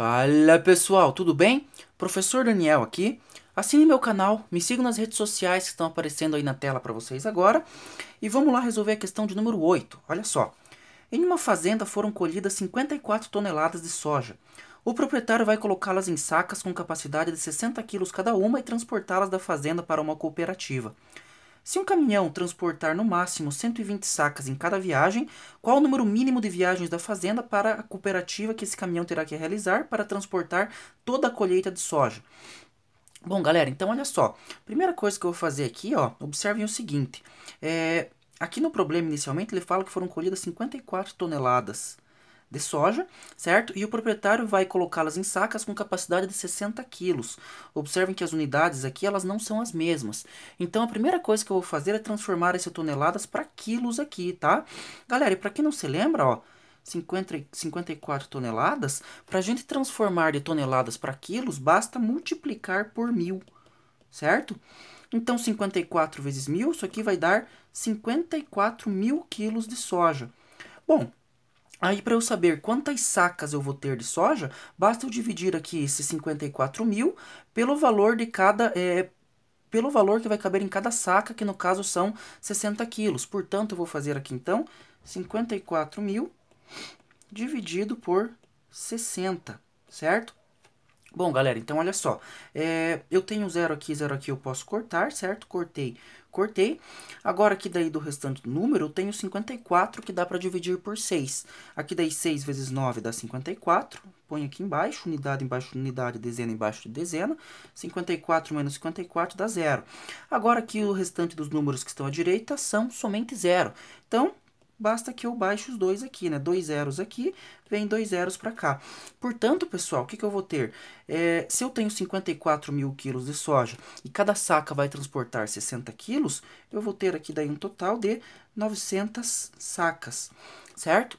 Fala pessoal, tudo bem? Professor Daniel aqui. Assine meu canal, me sigam nas redes sociais que estão aparecendo aí na tela para vocês agora. E vamos lá resolver a questão de número 8. Olha só. Em uma fazenda foram colhidas 54 toneladas de soja. O proprietário vai colocá-las em sacas com capacidade de 60 quilos cada uma e transportá-las da fazenda para uma cooperativa. Se um caminhão transportar no máximo 120 sacas em cada viagem, qual o número mínimo de viagens da fazenda para a cooperativa que esse caminhão terá que realizar para transportar toda a colheita de soja? Bom, galera, então olha só. Primeira coisa que eu vou fazer aqui, ó, observem o seguinte. É, aqui no problema inicialmente ele fala que foram colhidas 54 toneladas de soja, certo? E o proprietário vai colocá-las em sacas com capacidade de 60 quilos. Observem que as unidades aqui elas não são as mesmas. Então a primeira coisa que eu vou fazer é transformar essas toneladas para quilos aqui, tá? Galera, e para quem não se lembra, ó, 50, 54 toneladas, para a gente transformar de toneladas para quilos, basta multiplicar por mil, certo? Então, 54 vezes mil, isso aqui vai dar 54 mil quilos de soja. Bom, Aí, para eu saber quantas sacas eu vou ter de soja, basta eu dividir aqui esses 54 mil pelo valor de cada é, pelo valor que vai caber em cada saca, que no caso são 60 quilos. Portanto, eu vou fazer aqui então 54 mil dividido por 60, certo? Bom, galera, então olha só, é, eu tenho zero aqui, zero aqui, eu posso cortar, certo? Cortei, cortei. Agora aqui daí do restante do número, eu tenho 54 que dá para dividir por 6. Aqui daí 6 vezes 9 dá 54, põe aqui embaixo, unidade embaixo de unidade, dezena embaixo de dezena. 54 menos 54 dá zero. Agora aqui o restante dos números que estão à direita são somente zero. Então, basta que eu baixe os dois aqui, né? Dois zeros aqui, vem dois zeros para cá. Portanto, pessoal, o que, que eu vou ter? É, se eu tenho 54 mil quilos de soja e cada saca vai transportar 60 quilos, eu vou ter aqui daí um total de 900 sacas, certo?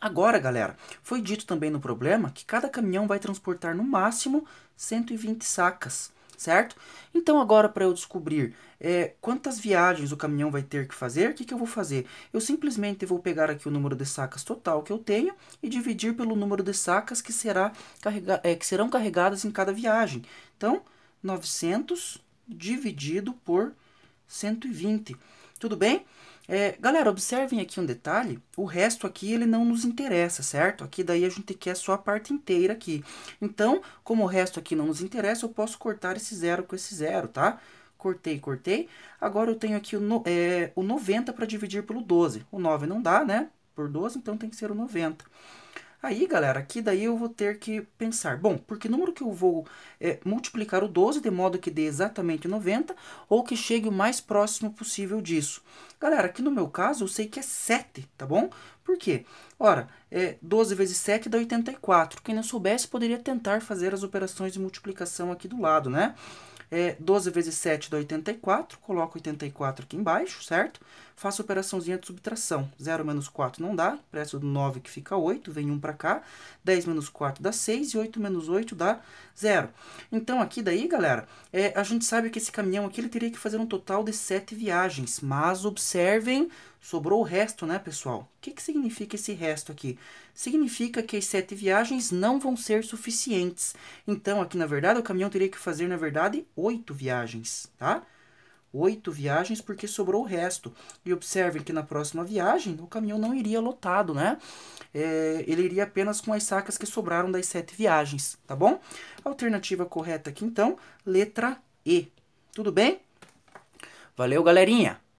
Agora, galera, foi dito também no problema que cada caminhão vai transportar no máximo 120 sacas certo? Então agora para eu descobrir é, quantas viagens o caminhão vai ter que fazer, o que, que eu vou fazer? Eu simplesmente vou pegar aqui o número de sacas total que eu tenho e dividir pelo número de sacas que, será carrega é, que serão carregadas em cada viagem. Então, 900 dividido por 120, tudo bem? É, galera, observem aqui um detalhe, o resto aqui ele não nos interessa, certo? Aqui daí a gente quer só a parte inteira aqui. Então, como o resto aqui não nos interessa, eu posso cortar esse zero com esse zero, tá? Cortei, cortei. Agora eu tenho aqui o, no, é, o 90 para dividir pelo 12. O 9 não dá, né? Por 12, então tem que ser o 90. Aí, galera, aqui daí eu vou ter que pensar, bom, por que número que eu vou é, multiplicar o 12 de modo que dê exatamente 90 ou que chegue o mais próximo possível disso? Galera, aqui no meu caso eu sei que é 7, tá bom? Por quê? Ora, é, 12 vezes 7 dá 84. Quem não soubesse poderia tentar fazer as operações de multiplicação aqui do lado, né? É, 12 vezes 7 dá 84, coloco 84 aqui embaixo, certo? Faço a operaçãozinha de subtração. 0 menos 4 não dá, preço 9 que fica 8, vem 1 para cá. 10 menos 4 dá 6 e 8 menos 8 dá 0. Então, aqui daí, galera, é, a gente sabe que esse caminhão aqui ele teria que fazer um total de 7 viagens. Mas observem, sobrou o resto, né, pessoal? O que, que significa esse resto aqui? significa que as sete viagens não vão ser suficientes. Então, aqui na verdade, o caminhão teria que fazer, na verdade, oito viagens, tá? Oito viagens porque sobrou o resto. E observem que na próxima viagem o caminhão não iria lotado, né? É, ele iria apenas com as sacas que sobraram das sete viagens, tá bom? Alternativa correta aqui então, letra E. Tudo bem? Valeu, galerinha!